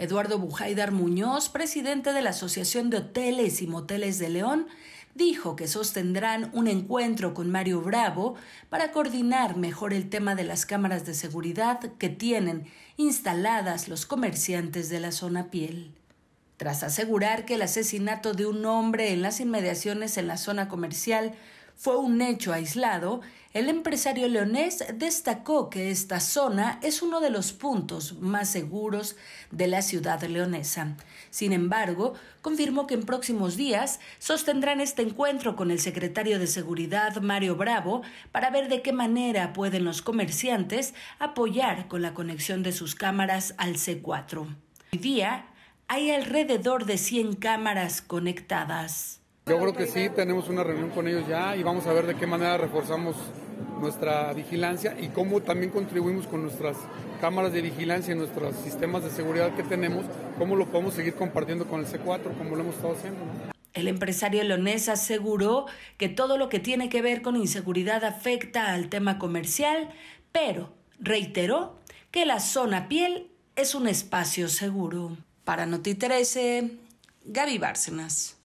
Eduardo Bujaidar Muñoz, presidente de la Asociación de Hoteles y Moteles de León, dijo que sostendrán un encuentro con Mario Bravo para coordinar mejor el tema de las cámaras de seguridad que tienen instaladas los comerciantes de la zona piel. Tras asegurar que el asesinato de un hombre en las inmediaciones en la zona comercial fue un hecho aislado, el empresario leonés destacó que esta zona es uno de los puntos más seguros de la ciudad leonesa. Sin embargo, confirmó que en próximos días sostendrán este encuentro con el secretario de Seguridad Mario Bravo para ver de qué manera pueden los comerciantes apoyar con la conexión de sus cámaras al C4. Hoy día hay alrededor de 100 cámaras conectadas. Yo creo que sí, tenemos una reunión con ellos ya y vamos a ver de qué manera reforzamos nuestra vigilancia y cómo también contribuimos con nuestras cámaras de vigilancia y nuestros sistemas de seguridad que tenemos, cómo lo podemos seguir compartiendo con el C4, como lo hemos estado haciendo. El empresario leonés aseguró que todo lo que tiene que ver con inseguridad afecta al tema comercial, pero reiteró que la zona piel es un espacio seguro. Para Noti 13, Gaby Bárcenas.